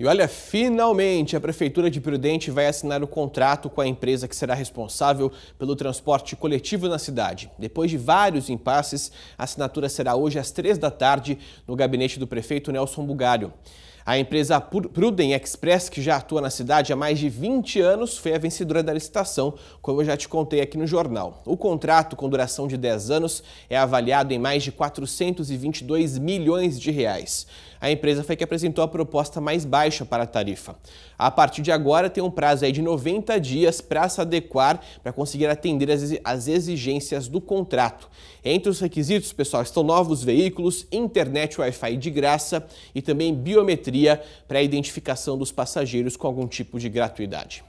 E olha, finalmente a Prefeitura de Prudente vai assinar o contrato com a empresa que será responsável pelo transporte coletivo na cidade. Depois de vários impasses, a assinatura será hoje às três da tarde no gabinete do prefeito Nelson Bugalho. A empresa Pruden Express, que já atua na cidade há mais de 20 anos, foi a vencedora da licitação, como eu já te contei aqui no jornal. O contrato, com duração de 10 anos, é avaliado em mais de 422 milhões de reais. A empresa foi que apresentou a proposta mais baixa para a tarifa. A partir de agora, tem um prazo aí de 90 dias para se adequar, para conseguir atender as exigências do contrato. Entre os requisitos, pessoal, estão novos veículos, internet Wi-Fi de graça e também biometria para a identificação dos passageiros com algum tipo de gratuidade.